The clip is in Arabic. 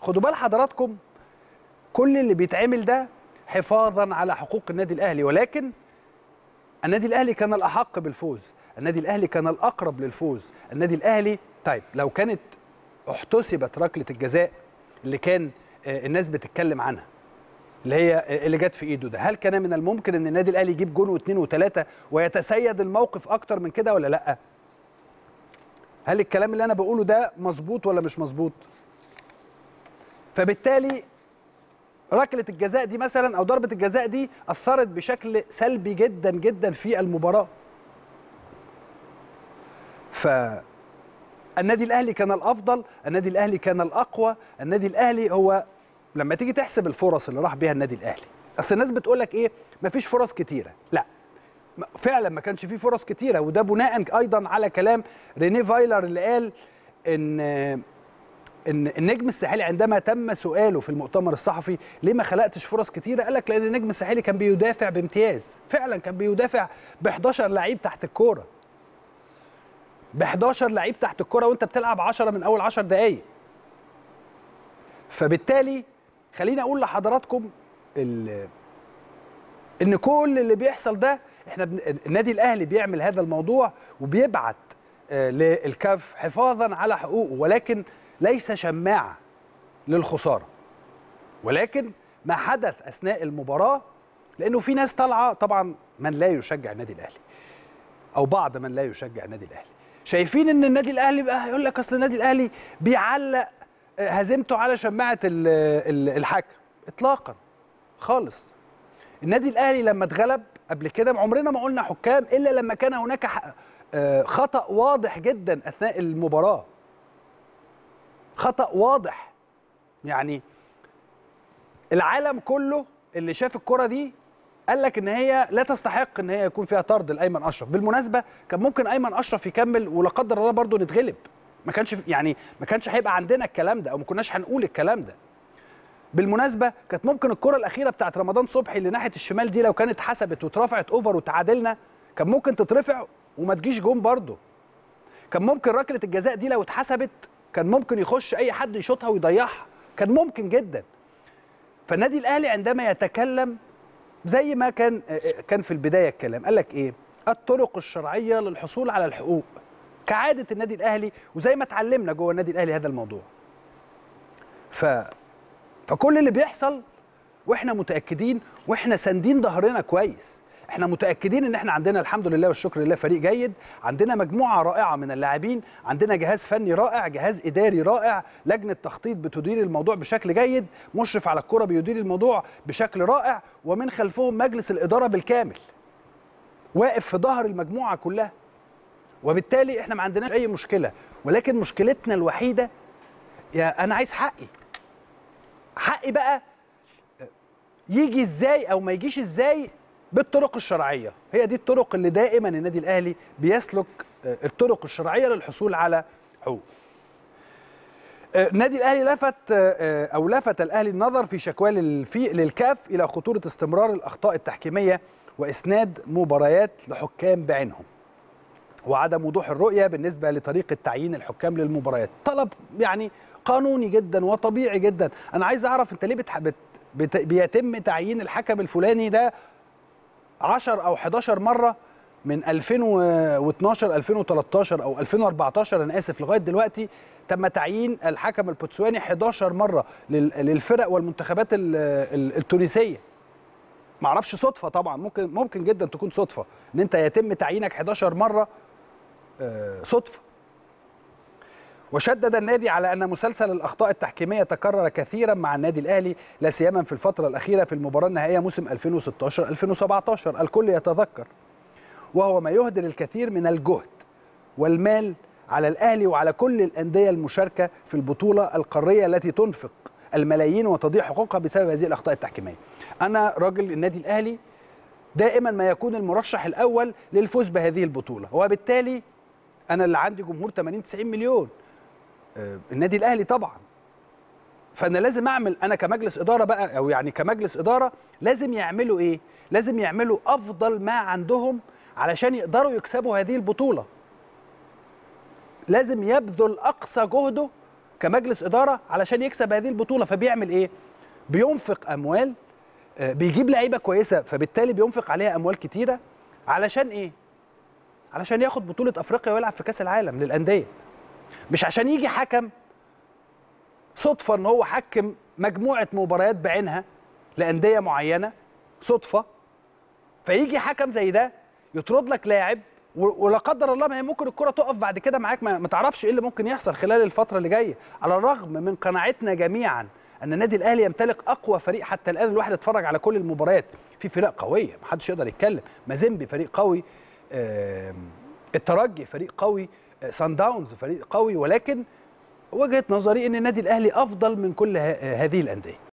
خدوا بال حضراتكم كل اللي بيتعمل ده حفاظا على حقوق النادي الاهلي ولكن النادي الاهلي كان الاحق بالفوز النادي الاهلي كان الاقرب للفوز النادي الاهلي طيب لو كانت احتسبت ركله الجزاء اللي كان آه، الناس بتتكلم عنها اللي هي آه، اللي جت في ايده ده هل كان من الممكن ان النادي الاهلي يجيب جون واثنين وثلاثه ويتسيد الموقف اكتر من كده ولا لا هل الكلام اللي انا بقوله ده مظبوط ولا مش مظبوط فبالتالي ركله الجزاء دي مثلا او ضربه الجزاء دي اثرت بشكل سلبي جدا جدا في المباراه ف النادي الاهلي كان الافضل النادي الاهلي كان الاقوى النادي الاهلي هو لما تيجي تحسب الفرص اللي راح بيها النادي الاهلي اصل الناس بتقول لك ايه مفيش فرص كتيره لا فعلا ما كانش فيه فرص كتيره وده بناء ايضا على كلام رينيه فايلر اللي قال ان ان النجم الساحلي عندما تم سؤاله في المؤتمر الصحفي ليه ما خلقتش فرص كتيره قال لك لان النجم الساحلي كان بيدافع بامتياز فعلا كان بيدافع ب 11 لعيب تحت الكوره ب 11 لعيب تحت الكوره وانت بتلعب 10 من اول 10 دقائق فبالتالي خليني اقول لحضراتكم ان كل اللي بيحصل ده احنا بن... النادي الاهلي بيعمل هذا الموضوع وبيبعت آه، للكاف حفاظا على حقوقه ولكن ليس شماعة للخسارة ولكن ما حدث أثناء المباراة لأنه في ناس طالعة طبعا من لا يشجع النادي الأهلي أو بعض من لا يشجع النادي الأهلي شايفين ان النادي الاهلي بقى يقول لك اصل النادي الاهلي بيعلق آه، هزيمته على شماعه الحكم اطلاقا خالص النادي الاهلي لما اتغلب قبل كده عمرنا ما قلنا حكام الا لما كان هناك آه، خطا واضح جدا اثناء المباراه خطا واضح يعني العالم كله اللي شاف الكره دي قال لك ان هي لا تستحق ان هي يكون فيها طرد لايمن اشرف بالمناسبه كان ممكن ايمن اشرف يكمل ولا قدر الله برضه نتغلب ما كانش يعني ما كانش هيبقى عندنا الكلام ده او ما كناش هنقول الكلام ده بالمناسبه كانت ممكن الكره الاخيره بتاعت رمضان صبحي اللي ناحيه الشمال دي لو كانت حسبت واترفعت اوفر وتعادلنا كان ممكن تترفع وما تجيش جون برضه كان ممكن ركله الجزاء دي لو اتحسبت كان ممكن يخش اي حد يشوطها ويضيعها كان ممكن جدا فالنادي الاهلي عندما يتكلم زي ما كان آه، آه، كان في البدايه الكلام قال لك ايه الطرق الشرعيه للحصول على الحقوق كعاده النادي الاهلي وزي ما اتعلمنا جوه النادي الاهلي هذا الموضوع ف فكل اللي بيحصل واحنا متاكدين واحنا ساندين ظهرنا كويس احنا متاكدين ان احنا عندنا الحمد لله والشكر لله فريق جيد عندنا مجموعه رائعه من اللاعبين عندنا جهاز فني رائع جهاز اداري رائع لجنه تخطيط بتدير الموضوع بشكل جيد مشرف على الكره بيدير الموضوع بشكل رائع ومن خلفهم مجلس الاداره بالكامل واقف في ظهر المجموعه كلها وبالتالي احنا ما عندناش اي مشكله ولكن مشكلتنا الوحيده يا انا عايز حقي حقي بقى يجي ازاي او ما يجيش ازاي بالطرق الشرعيه هي دي الطرق اللي دائما النادي الاهلي بيسلك آه، الطرق الشرعيه للحصول على حقوق آه، النادي الاهلي لفت آه، او لفت الاهلي النظر في شكوى للكاف الى خطوره استمرار الاخطاء التحكيميه واسناد مباريات لحكام بعينهم وعدم وضوح الرؤيه بالنسبه لطريقه تعيين الحكام للمباريات طلب يعني قانوني جدا وطبيعي جدا انا عايز اعرف انت ليه بيتم تعيين الحكم الفلاني ده 10 او 11 مره من 2012 2013 او 2014 انا اسف لغايه دلوقتي تم تعيين الحكم البوتسواني 11 مره للفرق والمنتخبات التونسيه ما اعرفش صدفه طبعا ممكن ممكن جدا تكون صدفه ان انت يتم تعيينك 11 مره آه، صدفه وشدد النادي على أن مسلسل الأخطاء التحكيمية تكرر كثيرا مع النادي الأهلي لا سيما في الفترة الأخيرة في المباراة النهائية موسم 2016-2017 الكل يتذكر وهو ما يهدر الكثير من الجهد والمال على الأهلي وعلى كل الأندية المشاركة في البطولة القارية التي تنفق الملايين وتضيع حقوقها بسبب هذه الأخطاء التحكيمية أنا راجل النادي الأهلي دائما ما يكون المرشح الأول للفوز بهذه البطولة وبالتالي أنا اللي عندي جمهور 80 90 مليون آه، النادي الاهلي طبعا فانا لازم اعمل انا كمجلس اداره بقى او يعني كمجلس اداره لازم يعملوا ايه لازم يعملوا افضل ما عندهم علشان يقدروا يكسبوا هذه البطوله لازم يبذل اقصى جهده كمجلس اداره علشان يكسب هذه البطوله فبيعمل ايه بينفق اموال آه، بيجيب لعيبه كويسه فبالتالي بينفق عليها اموال كتيره علشان ايه علشان ياخد بطوله افريقيا ويلعب في كاس العالم للانديه مش عشان يجي حكم صدفه ان هو حكم مجموعه مباريات بعينها لانديه معينه صدفه فيجي حكم زي ده يطرد لك لاعب ولا قدر الله ما هي ممكن الكره تقف بعد كده معاك ما تعرفش ايه اللي ممكن يحصل خلال الفتره اللي جايه على الرغم من قناعتنا جميعا ان النادي الاهلي يمتلك اقوى فريق حتى الان الواحد اتفرج على كل المباريات في فرق قويه ما حدش يقدر يتكلم مازيمبي فريق قوي الترجي فريق قوي سان داونز فريق قوي ولكن وجهه نظري ان النادي الاهلي افضل من كل هذه الانديه